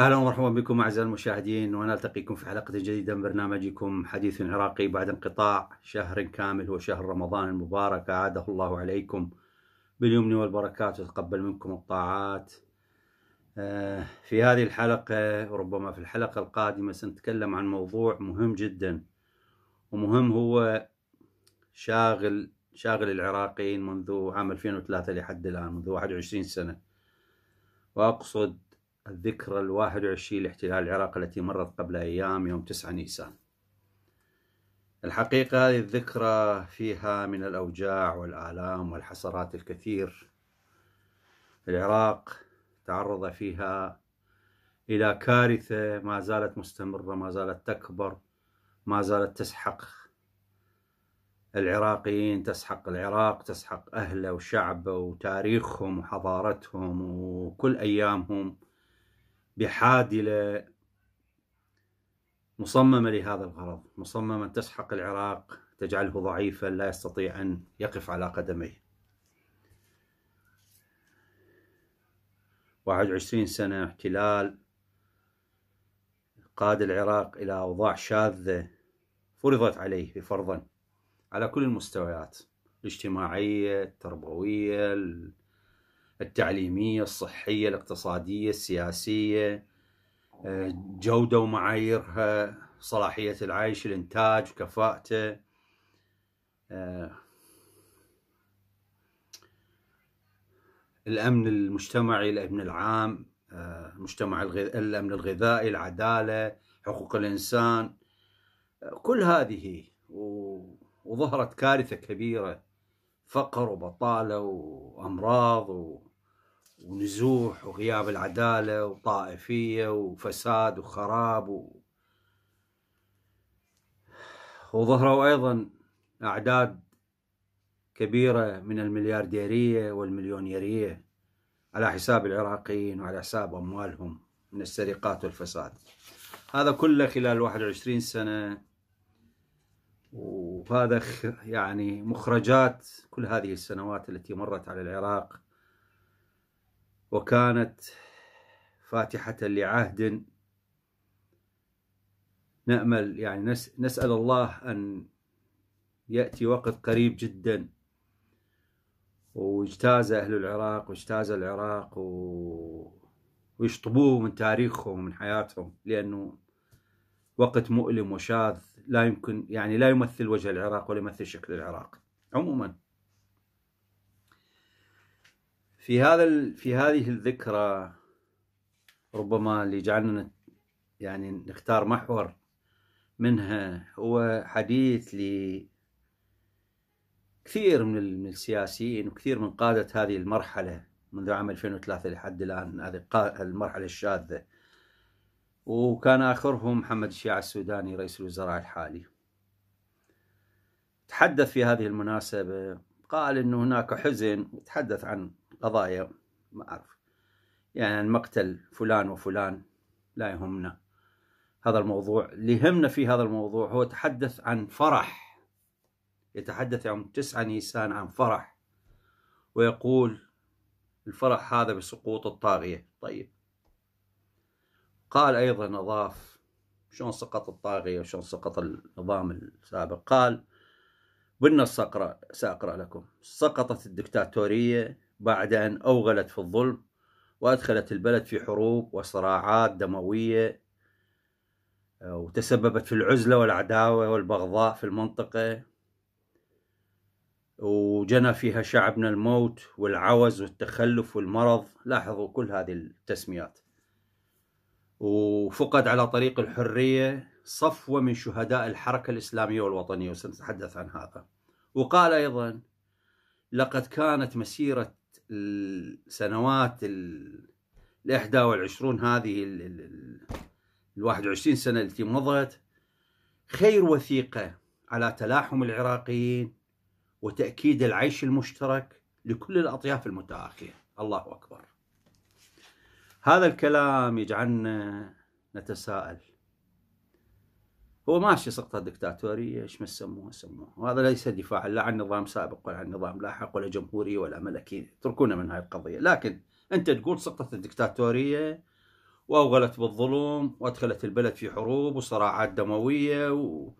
اهلا ومرحبا بكم اعزائي المشاهدين ونلتقيكم في حلقه جديده من برنامجكم حديث عراقي بعد انقطاع شهر كامل هو شهر رمضان المبارك اعاده الله عليكم باليمن والبركات وتقبل منكم الطاعات آه، في هذه الحلقه وربما في الحلقه القادمه سنتكلم عن موضوع مهم جدا ومهم هو شاغل شاغل العراقيين منذ عام 2003 لحد الان منذ 21 سنه واقصد الذكرى الواحد وعشرين لاحتلال العراق التي مرت قبل أيام يوم تسعة نيسان الحقيقة هذه الذكرى فيها من الأوجاع والآلام والحسرات الكثير العراق تعرض فيها إلى كارثة ما زالت مستمرة ما زالت تكبر ما زالت تسحق العراقيين تسحق العراق تسحق أهله وشعبه وتاريخهم وحضارتهم وكل أيامهم بحادله مصممه لهذا الغرض، مصممه تسحق العراق تجعله ضعيفا لا يستطيع ان يقف على قدميه. 21 سنه احتلال قاد العراق الى اوضاع شاذه فرضت عليه فرضا على كل المستويات الاجتماعيه التربويه التعليمية الصحية الاقتصادية السياسية آه، جودة ومعاييرها صلاحية العيش الإنتاج وكفاءته آه، الأمن المجتمعي الأمن العام آه، المجتمع الغذائي، الأمن الغذائي العدالة حقوق الإنسان كل هذه وظهرت كارثة كبيرة فقر وبطالة وأمراض و... ونزوح وغياب العدالة وطائفية وفساد وخراب و... وظهروا أيضا أعداد كبيرة من المليارديرية والمليونيرية على حساب العراقيين وعلى حساب أموالهم من السرقات والفساد هذا كله خلال 21 سنة وهذا يعني مخرجات كل هذه السنوات التي مرت على العراق وكانت فاتحة لعهد نأمل يعني نسأل الله أن يأتي وقت قريب جدا واجتاز أهل العراق واجتاز العراق و... ويشطبوه من تاريخهم ومن حياتهم لأنه وقت مؤلم وشاذ لا يمكن يعني لا يمثل وجه العراق ولا يمثل شكل العراق عموما في هذا في هذه الذكرى ربما اللي جعلنا يعني نختار محور منها هو حديث ل كثير من السياسيين وكثير من قادة هذه المرحلة منذ عام 2003 لحد الآن هذه المرحلة الشاذة وكان آخرهم محمد الشيعة السوداني رئيس الوزراء الحالي تحدث في هذه المناسبة قال أنه هناك حزن وتحدث عن قضايا ما أعرف يعني مقتل فلان وفلان لا يهمنا هذا الموضوع اللي يهمنا في هذا الموضوع هو تحدث عن فرح يتحدث يوم 9 نيسان عن فرح ويقول الفرح هذا بسقوط الطاغية طيب قال أيضا أضاف شلون سقط الطاغية وشلون سقط النظام السابق قال بالنص سأقرأ لكم سقطت الدكتاتورية بعد أن أوغلت في الظلم وأدخلت البلد في حروب وصراعات دموية آه، وتسببت في العزلة والعداوة والبغضاء في المنطقة وجنى فيها شعبنا الموت والعوز والتخلف والمرض لاحظوا كل هذه التسميات وفقد على طريق الحرية صفوة من شهداء الحركة الإسلامية والوطنية وسنتحدث عن هذا وقال أيضا لقد كانت مسيرة السنوات ال 21 هذه ال 21 سنه التي مضت خير وثيقه على تلاحم العراقيين وتاكيد العيش المشترك لكل الاطياف المتاخيه الله اكبر هذا الكلام يجعلنا نتساءل هو ماشي سقطة دكتاتورية ايش ما سموها سموها وهذا ليس دفاعا لا عن نظام سابق ولا عن نظام لاحق ولا جمهوري ولا ملكي اتركونا من هاي القضية لكن انت تقول سقطت الدكتاتورية واوغلت بالظلم وادخلت البلد في حروب وصراعات دموية و...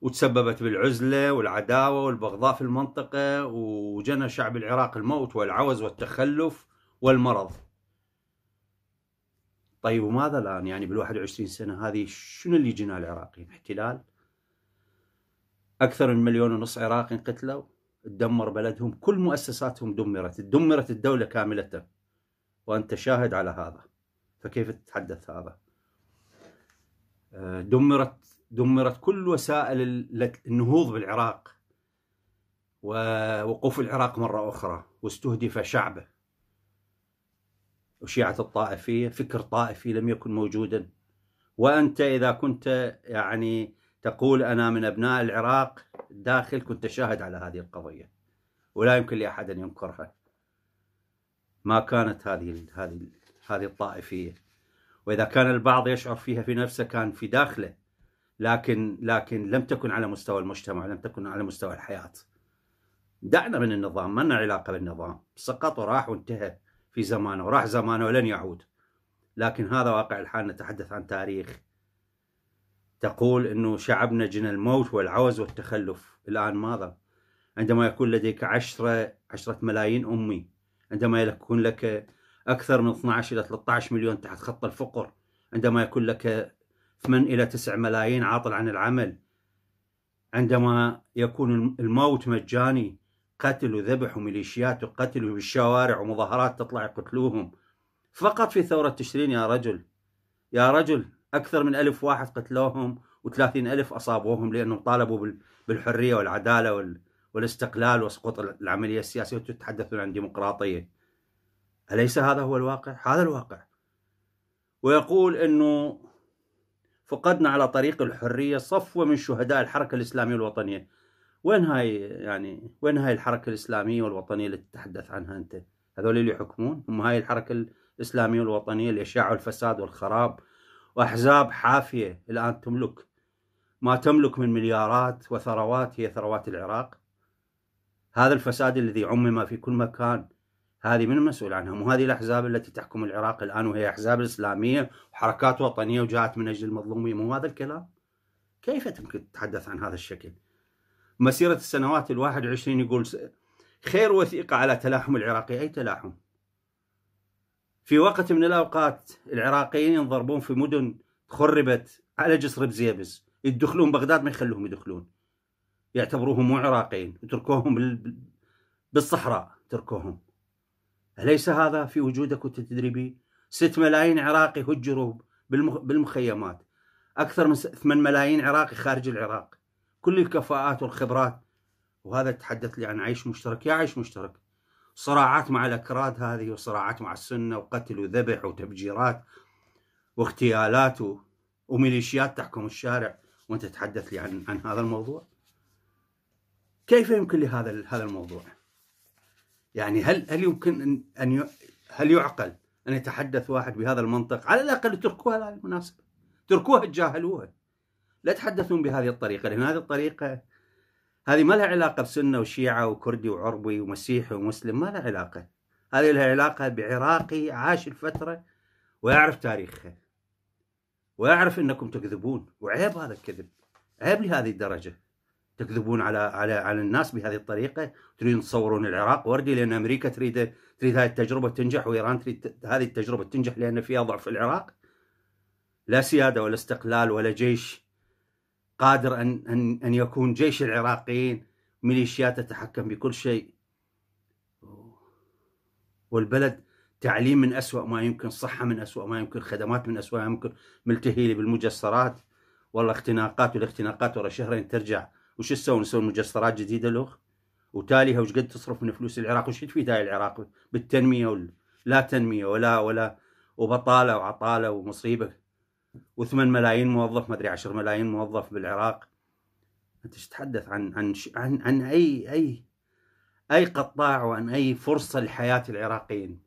وتسببت بالعزلة والعداوة والبغضاء في المنطقة وجنى شعب العراق الموت والعوز والتخلف والمرض طيب وماذا الآن يعني بال21 سنة هذه شنو اللي جنا العراقيين يعني احتلال أكثر من مليون ونص عراقي انقتلوا تدمر بلدهم كل مؤسساتهم دمرت دمرت الدولة كاملة وأنت شاهد على هذا فكيف تتحدث هذا آه، دمرت دمرت كل وسائل النهوض بالعراق ووقوف العراق مرة أخرى واستهدف شعبه وشيعة الطائفية فكر طائفي لم يكن موجودا وأنت إذا كنت يعني تقول أنا من أبناء العراق داخل كنت شاهد على هذه القضية ولا يمكن لأحد أن ينكرها ما كانت هذه هذه هذه الطائفية وإذا كان البعض يشعر فيها في نفسه كان في داخله لكن لكن لم تكن على مستوى المجتمع لم تكن على مستوى الحياة دعنا من النظام ما لنا علاقة بالنظام سقط وراح وانتهى في زمانه وراح زمانه ولن يعود لكن هذا واقع الحال نتحدث عن تاريخ تقول أنه شعبنا جنى الموت والعوز والتخلف الآن ماذا؟ عندما يكون لديك عشرة, عشرة ملايين أمي عندما يكون لك أكثر من 12 إلى 13 مليون تحت خط الفقر عندما يكون لك 8 إلى 9 ملايين عاطل عن العمل عندما يكون الموت مجاني قتل وذبح وميليشيات وقتل بالشوارع ومظاهرات تطلع يقتلوهم فقط في ثورة تشرين يا رجل يا رجل أكثر من ألف واحد قتلوهم وثلاثين ألف أصابوهم لأنهم طالبوا بالحرية والعدالة والاستقلال وسقوط العملية السياسية وتتحدثون عن ديمقراطية أليس هذا هو الواقع؟ هذا الواقع ويقول أنه فقدنا على طريق الحرية صفوة من شهداء الحركة الإسلامية الوطنية وين هاي يعني وين هاي الحركة الإسلامية والوطنية اللي تتحدث عنها أنت هذول اللي يحكمون هم هاي الحركة الإسلامية والوطنية اللي أشاعوا الفساد والخراب وأحزاب حافية الآن تملك ما تملك من مليارات وثروات هي ثروات العراق هذا الفساد الذي عمم في كل مكان هذه من المسؤول عنها مو هذه الأحزاب التي تحكم العراق الآن وهي أحزاب إسلامية وحركات وطنية وجاءت من أجل المظلومين مو هذا الكلام كيف تمكن تتحدث عن هذا الشكل مسيرة السنوات الواحد وعشرين يقول خير وثيقة على تلاحم العراقي أي تلاحم في وقت من الأوقات العراقيين ينضربون في مدن خربت على جسر بزيبز يدخلون بغداد ما يخلوهم يدخلون يعتبروهم مو عراقيين يتركوهم بالصحراء تركوهم أليس هذا في وجودك وأنت تدري ست ملايين عراقي هجروا بالمخيمات أكثر من 8 ملايين عراقي خارج العراق كل الكفاءات والخبرات وهذا تحدث لي عن عيش مشترك يا عيش مشترك صراعات مع الأكراد هذه وصراعات مع السنة وقتل وذبح وتفجيرات واغتيالات وميليشيات تحكم الشارع وانت تتحدث لي عن عن هذا الموضوع كيف يمكن لهذا هذا الموضوع يعني هل هل يمكن ان هل يعقل ان يتحدث واحد بهذا المنطق على الاقل اتركوها للمناسبه المناسبه اتركوها تجاهلوها لا تحدثون بهذه الطريقة لأن هذه الطريقة هذه ما لها علاقة بسنة وشيعة وكردي وعربي ومسيحي ومسلم ما لها علاقة هذه لها علاقة بعراقي عاش الفترة ويعرف تاريخها ويعرف أنكم تكذبون وعيب هذا الكذب عيب لهذه الدرجة تكذبون على على على الناس بهذه الطريقه تريدون تصورون العراق وردي لان امريكا تريد تريد هذه التجربه تنجح وايران تريد هذه التجربه تنجح لان فيها ضعف العراق لا سياده ولا استقلال ولا جيش قادر أن, أن, أن يكون جيش العراقيين ميليشيات تتحكم بكل شيء والبلد تعليم من أسوأ ما يمكن صحة من أسوأ ما يمكن خدمات من أسوأ ما يمكن ملتهيلي بالمجسرات والله اختناقات والاختناقات ورا شهرين ترجع وش تسوي نسوي مجسرات جديدة له وتاليها وش قد تصرف من فلوس العراق وش تفيد هاي العراق بالتنمية ولا تنمية ولا ولا وبطالة وعطالة ومصيبة و8 ملايين موظف ما ادري 10 ملايين موظف بالعراق انت تتحدث عن عن عن عن اي اي اي قطاع وعن اي فرصه لحياه العراقيين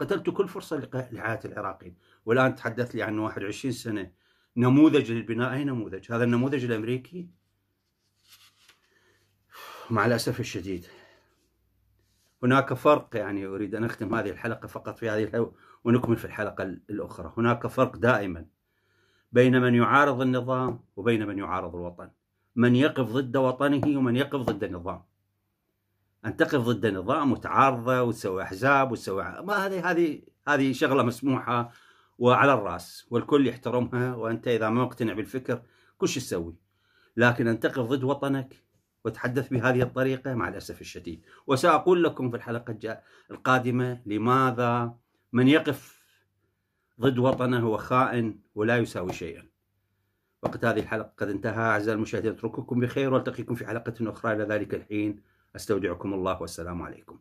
قتلت كل فرصه لحياه العراقيين والان تحدث لي عن 21 سنه نموذج للبناء اي نموذج هذا النموذج الامريكي مع الاسف الشديد هناك فرق يعني اريد ان اختم هذه الحلقه فقط في هذه ونكمل في الحلقه الاخرى هناك فرق دائما بين من يعارض النظام وبين من يعارض الوطن من يقف ضد وطنه ومن يقف ضد النظام ان تقف ضد النظام وتعارضه وتسوي احزاب وتسوي ما هذه هذه هذه شغله مسموحه وعلى الراس والكل يحترمها وانت اذا ما مقتنع بالفكر كل شيء تسوي لكن ان تقف ضد وطنك وتحدث بهذه الطريقه مع الاسف الشديد وساقول لكم في الحلقه القادمه لماذا من يقف ضد وطنه هو خائن ولا يساوي شيئا وقت هذه الحلقة قد انتهى أعزائي المشاهدين أترككم بخير وألتقيكم في حلقة أخرى إلى ذلك الحين أستودعكم الله والسلام عليكم